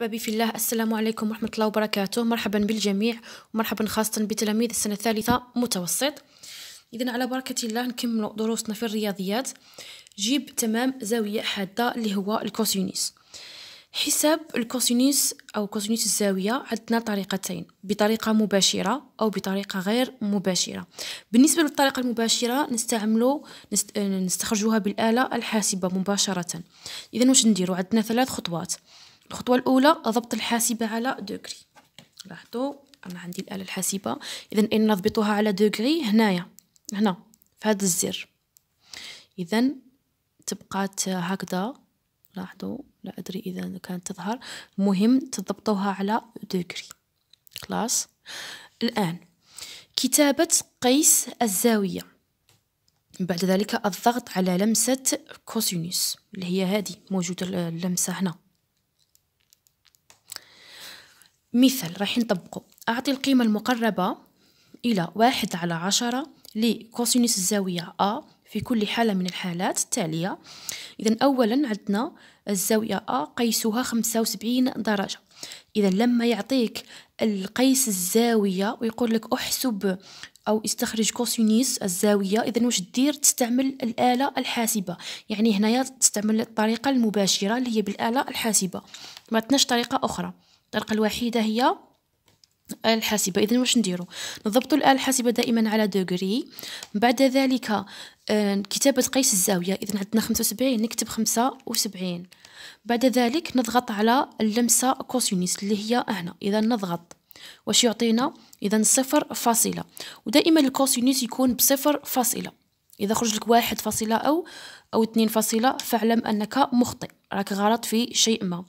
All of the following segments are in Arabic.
أحبابي في الله السلام عليكم ورحمة الله وبركاته مرحبا بالجميع ومرحبا خاصة بتلاميذ السنة الثالثة متوسط إذا على بركة الله نكمل دروسنا في الرياضيات جيب تمام زاوية حادة اللي هو الكوسينيس حساب الكوسينيس أو كوسينيس الزاوية عندنا طريقتين بطريقة مباشرة أو بطريقة غير مباشرة بالنسبة للطريقة المباشرة نستعملو نست... نستخرجوها بالآلة الحاسبة مباشرة إذا واش نديرو عندنا ثلاث خطوات الخطوه الاولى ضبط الحاسبه على دوغري لاحظوا انا عندي الاله الحاسبه اذا ان نضبطها على دوغري هنايا هنا في هذا الزر اذا تبقات هكذا لاحظوا لا ادري اذا كانت تظهر المهم تضبطوها على دوغري خلاص الان كتابه قيس الزاويه بعد ذلك الضغط على لمسه كوسينوس اللي هي هذه موجوده اللمسه هنا مثال راح نطبقه أعطي القيمة المقربة إلى واحد على عشرة لكوسينوس الزاوية أ في كل حالة من الحالات التالية إذا أولا عندنا الزاوية أ قيسها خمسة وسبعين درجة إذا لما يعطيك القيس الزاوية ويقول لك أحسب أو استخرج كوسينيس الزاوية إذا واش دير تستعمل الآلة الحاسبة يعني هنايا تستعمل الطريقة المباشرة اللي هي بالآلة الحاسبة ما عندناش طريقة أخرى الطريقه الوحيده هي الآلة الحاسبة إذا واش نديرو نضبطو الآلة الحاسبة دائما على دوغري بعد ذلك آه، كتابة قيس الزاوية إذا عندنا خمسة وسبعين نكتب خمسة وسبعين بعد ذلك نضغط على اللمسة كوسينيس اللي هي هنا إذا نضغط واش يعطينا إذا صفر فاصلة ودائما الكوسينيس يكون بصفر فاصلة إذا خرج لك واحد فاصلة أو أو اثنين فاصلة فاعلم أنك مخطئ راك غلط في شيء ما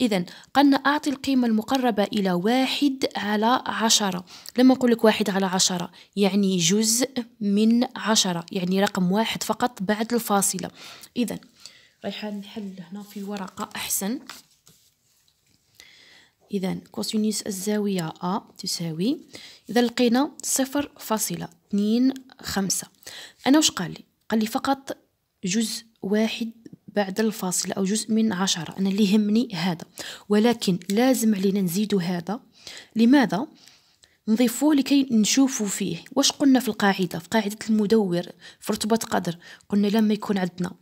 إذا قلنا أعطي القيمة المقربة إلى واحد على عشرة لما نقول لك واحد على عشرة يعني جزء من عشرة يعني رقم واحد فقط بعد الفاصلة إذا رايحة نحل هنا في ورقة أحسن إذا كوسينوس الزاوية أ تساوي إذا لقينا صفر فاصلة اثنين خمسة أنا وش قال لي؟ قال لي فقط جزء واحد بعد الفاصلة أو جزء من عشرة أنا اللي يهمني هذا ولكن لازم علينا نزيدو هذا لماذا؟ نضيفوه لكي نشوفوا فيه واش قلنا في القاعدة في قاعدة المدور في رتبة قدر قلنا لما يكون عندنا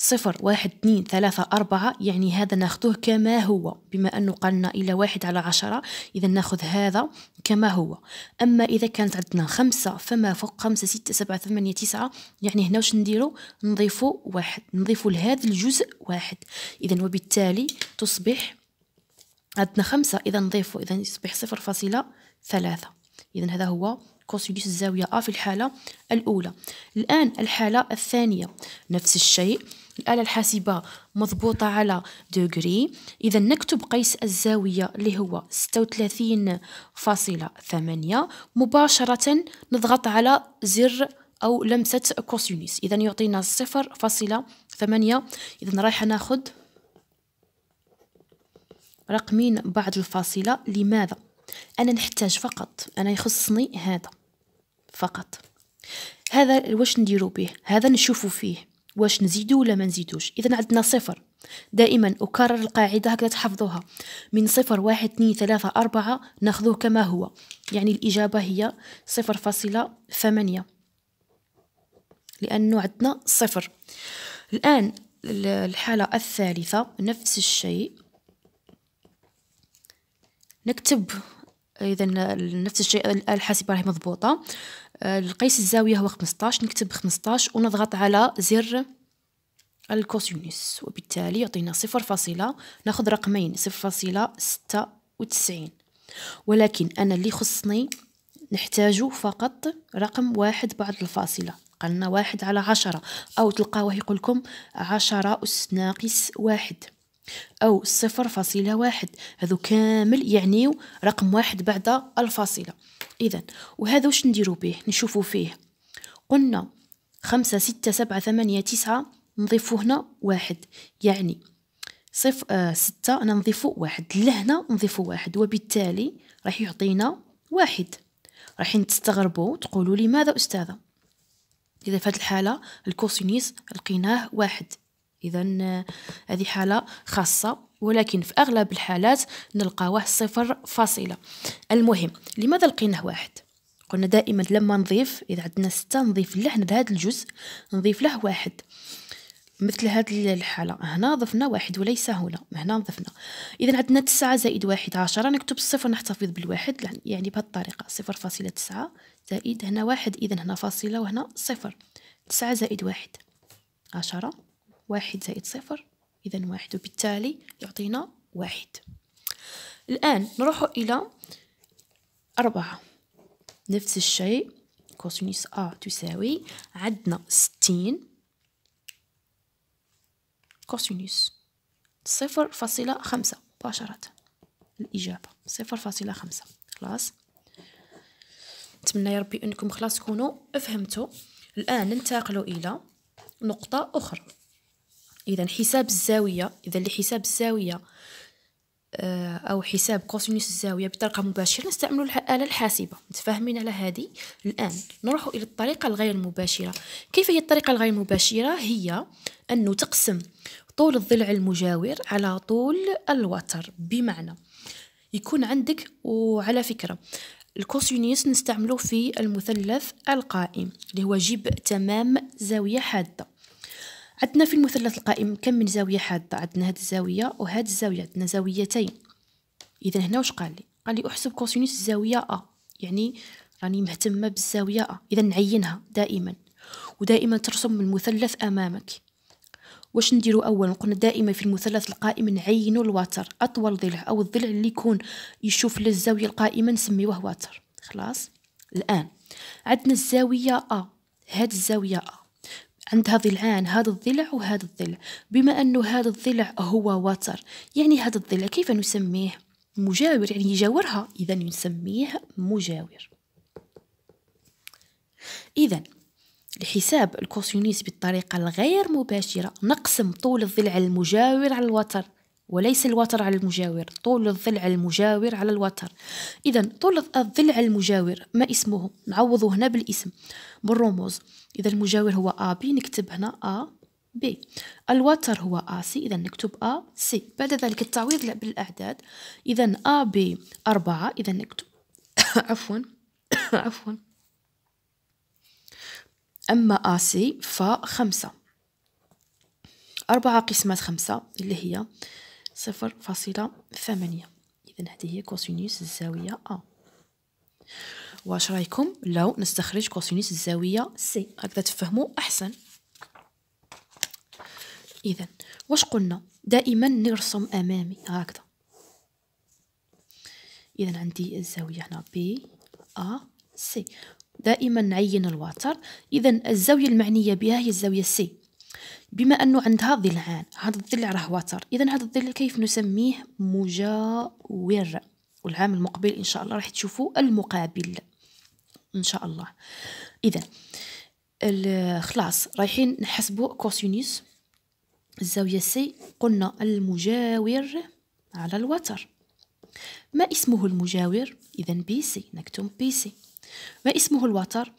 صفر واحد اثنين ثلاثة أربعة يعني هذا ناخذه كما هو بما أنه قلنا إلى واحد على عشرة إذا ناخذ هذا كما هو أما إذا كانت عندنا خمسة فما فوق خمسة ستة سبعة ثمانية تسعة يعني هنا واش نديرو نضيفو واحد نضيفو لهذا الجزء واحد إذا وبالتالي تصبح عندنا خمسة إذا نضيفو إذا يصبح صفر فاصلة ثلاثة إذا هذا هو كوسينوس الزاوية أ في الحالة الأولى الآن الحالة الثانية نفس الشيء الآلة الحاسبة مضبوطة على دوغري إذا نكتب قيس الزاوية اللي هو 36.8 مباشرة نضغط على زر أو لمسة كوسينوس إذا يعطينا 0.8 إذا رايحة ناخد رقمين بعد الفاصلة لماذا؟ أنا نحتاج فقط أنا يخصني هذا فقط هذا واش نديرو به هذا نشوفو فيه واش نزيدو ولا ما نزيدوش اذا عندنا صفر دائما أكرر القاعدة هكذا تحفظوها من صفر واحد اثنين ثلاثة أربعة ناخذوه كما هو يعني الإجابة هي صفر فاصلة ثمانية لأنه عندنا صفر الآن الحالة الثالثة نفس الشيء نكتب إذا نفس الشيء الحاسبة راهي مضبوطة آه، القيس الزاوية هو 15 نكتب 15 ونضغط على زر الكوسينوس وبالتالي يعطينا صفر فاصلة ناخذ رقمين صفر فاصلة ستة ولكن أنا اللي خصني نحتاج فقط رقم واحد بعد الفاصلة قالنا واحد على عشرة أو تلقاوه يقولكم عشرة أس ناقص واحد أو صفر فاصلة واحد هذو كامل يعنيو رقم واحد بعد الفاصلة إذا وهذا وش نديرو به نشوفو فيه قلنا خمسة ستة سبعة ثمانية تسعة نضيفو هنا واحد يعني صف آه ستة أنا نضيفو واحد لهنا نضيفو واحد وبالتالي راح يعطينا واحد رايحين تستغربوا تقولوا لماذا أستاذة إذا في هذه الحالة الكوسينيس لقيناه واحد اذا هذه حاله خاصه ولكن في اغلب الحالات نلقاوه صفر فاصله المهم لماذا لقيناه واحد قلنا دائما لما نضيف اذا عندنا ستة نضيف لهنا هذا الجزء نضيف له واحد مثل هذه الحالة هنا ضفنا واحد وليس هنا هنا ضفنا إذا عندنا تسعة زائد واحد عشرة نكتب الصفر نحتفظ بالواحد يعني بهذه الطريقة صفر فاصلة تسعة زائد هنا واحد إذا هنا فاصلة وهنا صفر تسعة زائد واحد عشرة واحد زائد صفر إذا واحد وبالتالي يعطينا واحد الآن نروح إلى أربعة نفس الشيء كوسينوس أ تساوي عندنا ستين كوسينوس صفر فاصلة خمسة مباشرة الإجابة صفر فاصلة خمسة خلاص نتمنى يا ربي أنكم خلاص تكونوا فهمتوا الآن ننتقل إلى نقطة أخرى إذا حساب الزاوية إذا لحساب الزاوية آه، أو حساب كوسينوس الزاوية بطريقة مباشرة نستعمل الآلة الحاسبة متفاهمين على هذه الآن نروح إلى الطريقة الغير المباشرة كيف هي الطريقة الغير المباشرة هي ان تقسم طول الضلع المجاور على طول الوتر بمعنى يكون عندك وعلى فكرة الكوسينوس نستعمله في المثلث القائم اللي هو جيب تمام زاوية حادة عندنا في المثلث القائم كم من زاوية حادة عندنا هاد الزاوية وهاد الزاوية عندنا زاويتين إذا هنا واش قال لي قال لي أحسب كوسينوس الزاوية أ يعني راني مهتمة بالزاوية أ إذا نعينها دائما ودائما ترسم المثلث أمامك واش نديرو اولا قلنا دائما في المثلث القائم نعينو الوتر اطول ضلع او الضلع اللي يكون يشوف للزاويه القائمه نسميوه وتر خلاص الان عندنا الزاويه ا هاد الزاويه ا عندها ضلعان هذا الضلع وهذا الضلع بما أنه هذا الضلع هو وتر يعني هذا الضلع كيف نسميه مجاور يعني يجاورها إذا نسميه مجاور إذا لحساب الكوسينيس بالطريقة الغير مباشرة نقسم طول الضلع المجاور على الوتر وليس الوتر على المجاور طول الضلع المجاور على الوتر إذا طول الضلع المجاور ما اسمه نعوضه هنا بالاسم بالرموز إذا المجاور هو أ بي نكتب هنا أ بي الوتر هو أ سي إذا نكتب أ سي بعد ذلك التعويض بالأعداد إذا أ بي أربعة إذا نكتب عفوا عفوا أما أ سي فخمسة أربعة قسمة خمسة اللي هي صفر فاصلة ثمانية إذا هذه هي كوسينوس الزاوية أ واش رايكم لو نستخرج كوسينوس الزاوية سي هكذا تفهموا أحسن إذا واش قلنا دائما نرسم أمامي هكذا إذا عندي الزاوية هنا بي أ سي دائما نعين الوتر إذا الزاوية المعنية بها هي الزاوية سي بما أنه عندها ضلعان هذا الضلع راه وتر إذا هذا الضلع كيف نسميه مجاور والعام المقبل إن شاء الله راح تشوفوا المقابل إن شاء الله إذا خلاص رايحين نحسبوا كوسينيس الزاوية سي قلنا المجاور على الوتر ما اسمه المجاور إذا بي سي نكتب بي سي ما اسمه الوتر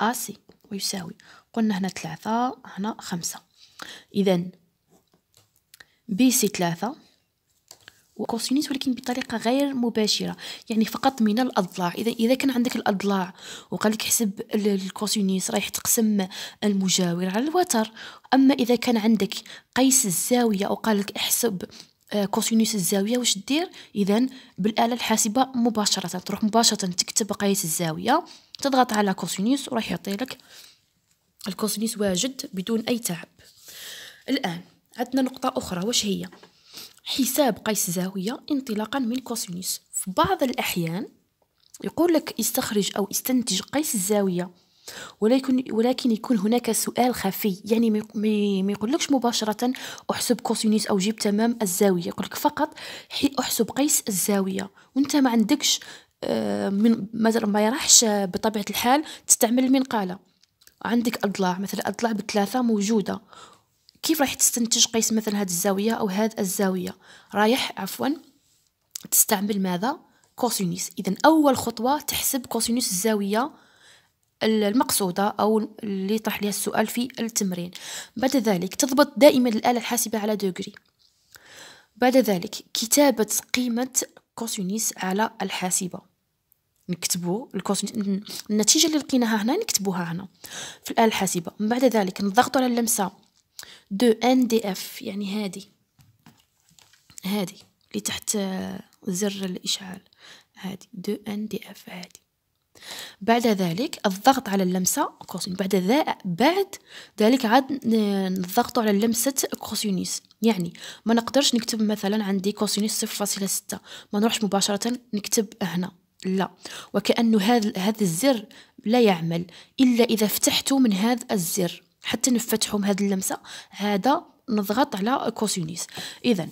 آسي ويساوي قلنا هنا ثلاثة هنا خمسة إذا بي سي ثلاثة وكوسينوس ولكن بطريقة غير مباشرة يعني فقط من الأضلاع إذا إذا كان عندك الأضلاع وقال لك حسب الكوسينوس رايح تقسم المجاور على الوتر أما إذا كان عندك قيس الزاوية وقال لك احسب كوسينوس آه، الزاوية واش دير إذا بالآلة الحاسبة مباشرة تروح مباشرة تكتب قيس الزاوية تضغط على كوسينوس وراح يعطي لك الكوسينوس واجد بدون أي تعب الآن عندنا نقطة أخرى واش هي حساب قيس زاوية انطلاقا من كوسينوس في بعض الأحيان يقول لك استخرج أو استنتج قيس الزاوية ولكن ولكن يكون هناك سؤال خفي يعني ما يقولكش مباشرة احسب كوسينوس او جيب تمام الزاوية يقولك فقط احسب قيس الزاوية وانت ما عندكش آه، من ما يراحش بطبيعة الحال تستعمل المنقالة عندك أضلاع مثلا أضلاع بثلاثة موجودة كيف راح تستنتج قيس مثلا هذه الزاويه او هذه الزاويه رايح عفوا تستعمل ماذا كوسينوس اذا اول خطوه تحسب كوسينوس الزاويه المقصودة أو اللي طرح لها السؤال في التمرين بعد ذلك تضبط دائما الآلة الحاسبة على دوغري بعد ذلك كتابة قيمة كوسينيس على الحاسبة نكتبو الكوسينيس النتيجة اللي لقيناها هنا نكتبوها هنا في الآلة الحاسبة من بعد ذلك نضغط على اللمسة دو ان دي اف يعني هادي هادي اللي تحت آه، زر الإشعال هادي دو ان دي اف هادي بعد ذلك الضغط على اللمسة كوسين بعد ذا بعد ذلك عاد نضغطوا آه، على لمسة كوسينيس يعني ما نقدرش نكتب مثلا عندي كوسينيس صفر فاصلة ستة ما نروحش مباشرة نكتب هنا لا وكأنه هذا هذا الزر لا يعمل إلا إذا فتحته من هذا الزر حتى نفتحهم هذه اللمسه هذا نضغط على كوسينيس اذا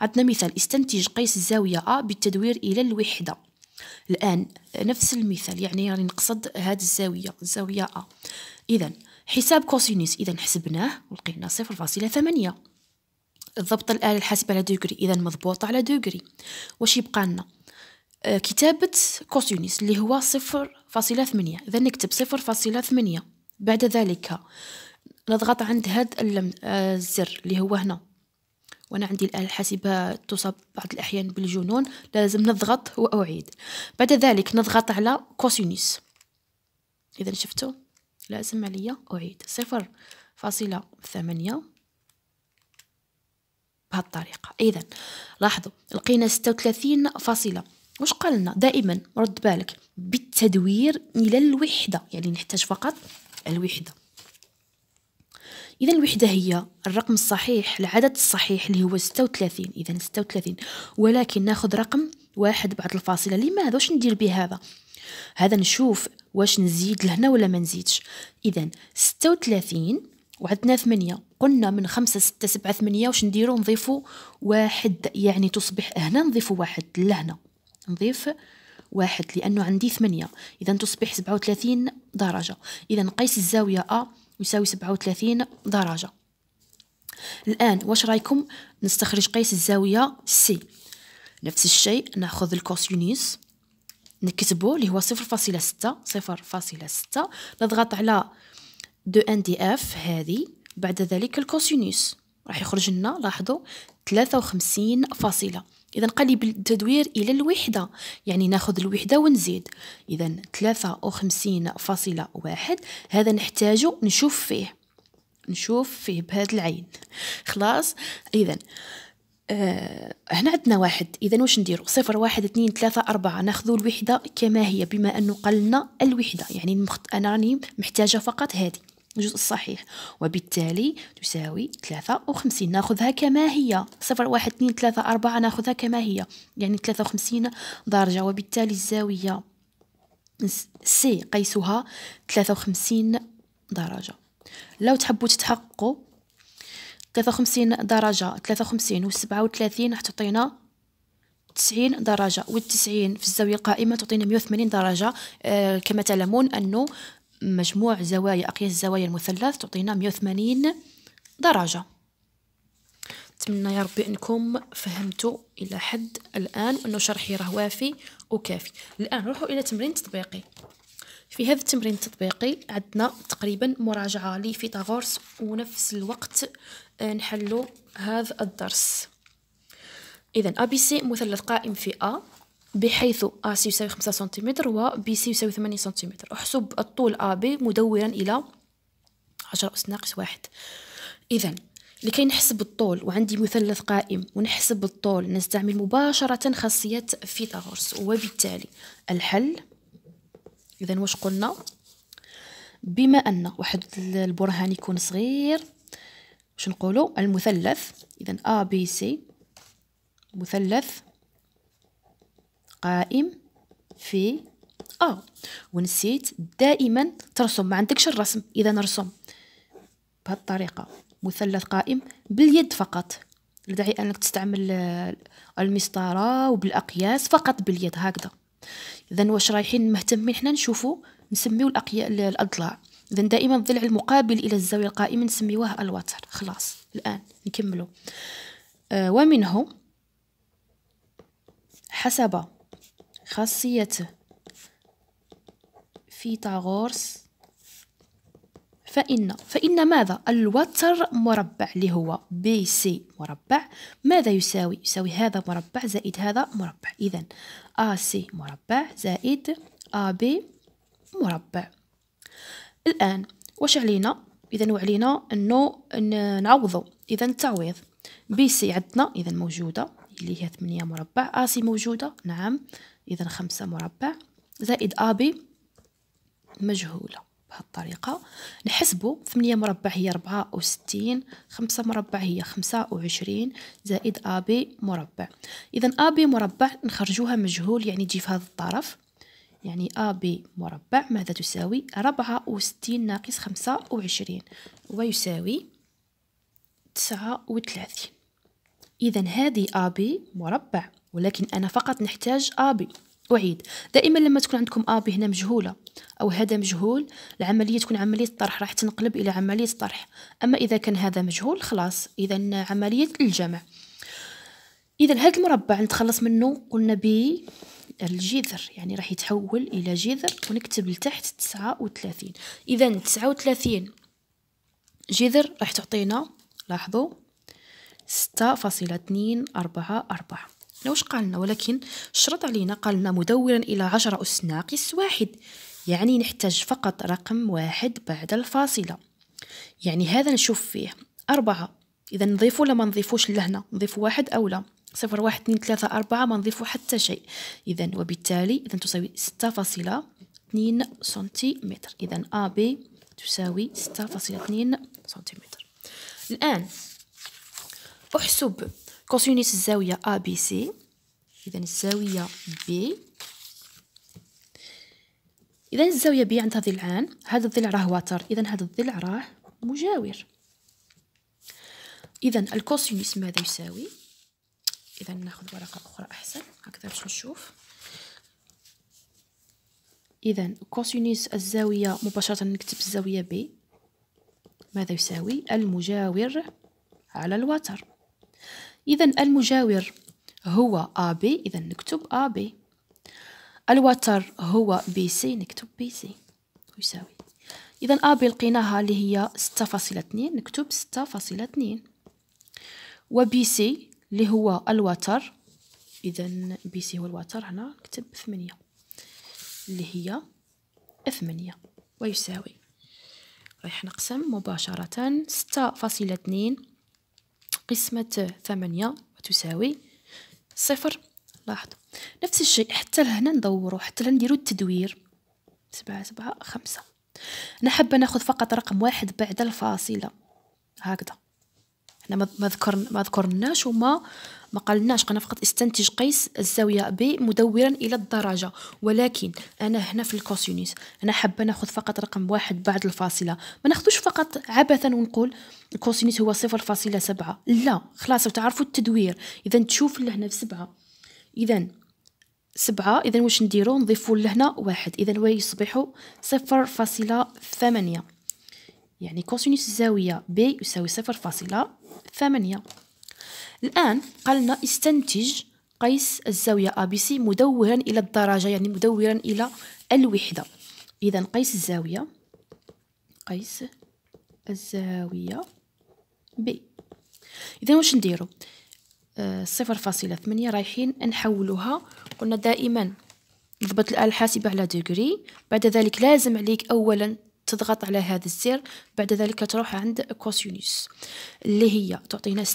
عندنا مثال استنتج قيس الزاويه ا بالتدوير الى الوحده الان نفس المثال يعني راني نقصد هاد الزاويه الزاويه ا اذا حساب كوسينيس اذا حسبناه ولقينا 0.8 ضبط الآلة الحاسبة على دوغري إذا مضبوطة على دوغري واش يبقى لنا آه، كتابة كوسينيس اللي هو صفر فاصلة ثمانية إذا نكتب صفر فاصلة ثمانية بعد ذلك نضغط عند هذا آه، الزر اللي هو هنا وانا عندي الآلة الحاسبة تصاب بعض الأحيان بالجنون لازم نضغط وأعيد بعد ذلك نضغط على كوسينوس إذا شفتوا لازم عليا أعيد صفر فاصلة ثمانية بهذه الطريقة إذا لاحظوا لقينا ستة وثلاثين فاصلة واش قالنا دائما رد بالك بالتدوير إلى الوحدة يعني نحتاج فقط الوحدة إذا الوحدة هي الرقم الصحيح العدد الصحيح اللي هو 36 إذا 36 ولكن ناخذ رقم واحد بعد الفاصلة لماذا واش ندير بهذا هذا نشوف واش نزيد لهنا ولا ما نزيدش إذا 36 وعدنا ثمانية قلنا من خمسة ستة سبعة ثمانية واش نديرو نضيفو واحد يعني تصبح هنا نضيفو واحد لهنا نضيف واحد لأنه عندي ثمانية إذا تصبح سبعة وثلاثين درجة إذا قيس الزاوية أ يساوي سبعة وثلاثين درجة الآن واش رايكم نستخرج قيس الزاوية سي نفس الشيء ناخذ يونيس نكتبه اللي هو صفر فاصلة ستة صفر فاصلة ستة نضغط على دو ان دي اف هذه بعد ذلك الكوسينيس راح يخرج لنا لاحظوا 53 فاصلة إذا قلب التدوير إلى الوحدة يعني ناخذ الوحدة ونزيد إذا 53 فاصلة واحد هذا نحتاج نشوف فيه نشوف فيه بهذا العين خلاص إذا آه هنا عندنا واحد إذا واش نديرو صفر واحد اثنين ثلاثة أربعة ناخذو الوحدة كما هي بما أنه قلنا الوحدة يعني المخت... أنا راني محتاجة فقط هذه الجزء الصحيح وبالتالي تساوي ثلاثة وخمسين ناخذها كما هي صفر واحد 2 3 أربعة ناخذها كما هي يعني ثلاثة وخمسين درجة وبالتالي الزاوية سي قيسها ثلاثة وخمسين درجة لو تحبوا تتحققوا ثلاثة وخمسين درجة ثلاثة وخمسين وسبعة راح تعطينا تسعين درجة وال90 في الزاوية القائمة تعطينا مية درجة آه كما تعلمون أنه مجموع زوايا أقياس الزوايا المثلث تعطينا 180 درجة نتمنى يا ربي انكم فهمتوا الى حد الان وأنه شرحي راه وافي وكافي الان نروحوا الى تمرين تطبيقي في هذا التمرين التطبيقي عندنا تقريبا مراجعه لفيثاغورس ونفس الوقت آه، نحلوا هذا الدرس اذا ا بي سي مثلث قائم في ا بحيث أ سي يساوي خمسة سنتيمتر و بي سي يساوي ثمانية سنتيمتر أحسب الطول أ بي مدورا إلى عشرة أس ناقص واحد إذا لكي نحسب الطول وعندي مثلث قائم ونحسب الطول نستعمل مباشرة خاصية فيثاغورس وبالتالي الحل إذا واش قلنا بما أن واحد البرهان يكون صغير واش نقولوا المثلث إذا أ بي سي مثلث قائم في اه ونسيت دائما ترسم ما عندكش الرسم اذا نرسم بهذه الطريقه مثلث قائم باليد فقط لا داعي انك تستعمل المسطره وبالاقياس فقط باليد هكذا اذا واش رايحين مهتمين حنا نشوفوا نسميو الاقياس الاضلاع اذا دائما الضلع المقابل الى الزاويه القائمه نسميوه الوتر خلاص الان نكملوا آه ومنه حسب خاصيته فيثاغورس فإن فإن ماذا الوتر مربع اللي هو بي سي مربع ماذا يساوي يساوي هذا مربع زائد هذا مربع إذا أ سي مربع زائد أ بي مربع الآن واش علينا إذا وعلينا أنه نعوضو إذا التعويض بي سي عندنا إذا موجودة اللي هي ثمانية مربع آسي آه، موجودة نعم إذا خمسة مربع زائد ا بي مجهولة بهالطريقة نحسبو ثمانية مربع هي ربعة وستين خمسة مربع هي خمسة وعشرين زائد ا بي مربع إذا ا بي مربع نخرجوها مجهول يعني تجي في هذا الطرف يعني ا بي مربع ماذا تساوي ربعة وستين ناقص خمسة وعشرين ويساوي تسعة وثلاثين إذا هذه أبي مربع ولكن أنا فقط نحتاج أبي أعيد دائما لما تكون عندكم أبي هنا مجهولة أو هذا مجهول العملية تكون عملية طرح راح تنقلب إلى عملية طرح أما إذا كان هذا مجهول خلاص إذا عملية الجمع إذا هذا المربع نتخلص منه قلنا ب الجذر يعني راح يتحول إلى جذر ونكتب لتحت تسعة وثلاثين إذا تسعة وثلاثين جذر راح تعطينا لاحظوا ستة فاصلة اثنين أربعة أربعة واش قالنا ولكن شرط علينا قالنا مدورا إلى عشرة أس ناقص واحد يعني نحتاج فقط رقم واحد بعد الفاصلة يعني هذا نشوف فيه أربعة إذا نضيفو ولا ما نضيفوش لهنا نضيفو واحد أو لا صفر واحد اثنين ثلاثة أربعة ما نضيفو حتى شيء إذا وبالتالي إذا تساوي ستة فاصلة اثنين سنتيمتر إذا أ بي تساوي ستة فاصلة اثنين سنتيمتر الآن احسب كوسينوس الزاوية أ بي سي إذا الزاوية بي إذا الزاوية بي عندها ضلعان هذا الضلع راه وتر إذا هذا الضلع راه مجاور إذا الكوسينوس ماذا يساوي إذا ناخذ ورقة أخرى أحسن هكذا باش نشوف إذا كوسينوس الزاوية مباشرة نكتب الزاوية بي ماذا يساوي المجاور على الوتر إذا المجاور هو AB إذا نكتب AB الوتر هو BC نكتب BC يساوي إذا AB لقيناها اللي هي ستة فاصلة اتنين نكتب ستة فاصلة اتنين و BC اللي هو الوتر إذا BC هو الوتر هنا نكتب ثمانية اللي هي ثمانية ويساوي رايح نقسم مباشرة ستة فاصلة اتنين قسمة ثمانية وتساوي صفر لاحظوا نفس الشيء حتى لهنا ندورو حتى نديرو التدوير سبعة سبعة خمسة أنا حابة ناخذ فقط رقم واحد بعد الفاصلة هكذا احنا ما ذكرنا ما ذكرناش وما ما قلناش قلنا فقط استنتج قيس الزاوية بي مدورا إلى الدرجة ولكن أنا هنا في الكوسينوس أنا حابة ناخذ فقط رقم واحد بعد الفاصلة ما ناخذوش فقط عبثا ونقول الكوسينوس هو صفر فاصلة سبعة لا خلاص تعرفوا التدوير إذا تشوف لهنا في سبعة إذا سبعة إذا واش نديرو نضيفو لهنا واحد إذا ويصبحو صفر فاصلة ثمانية يعني كوسينوس الزاوية بي يساوي صفر فاصلة ثمانية الآن قلنا استنتج قيس الزاوية ABC مدورا إلى الدرجة يعني مدورا إلى الوحدة إذا قيس الزاوية قيس الزاوية ب إذا واش نديرو آه، صفر فاصلة ثمانية رايحين نحولوها قلنا دائما نضبط الآلة الحاسبة على دوغري بعد ذلك لازم عليك أولا تضغط على هذا الزر بعد ذلك تروح عند كوسينوس اللي هي تعطينا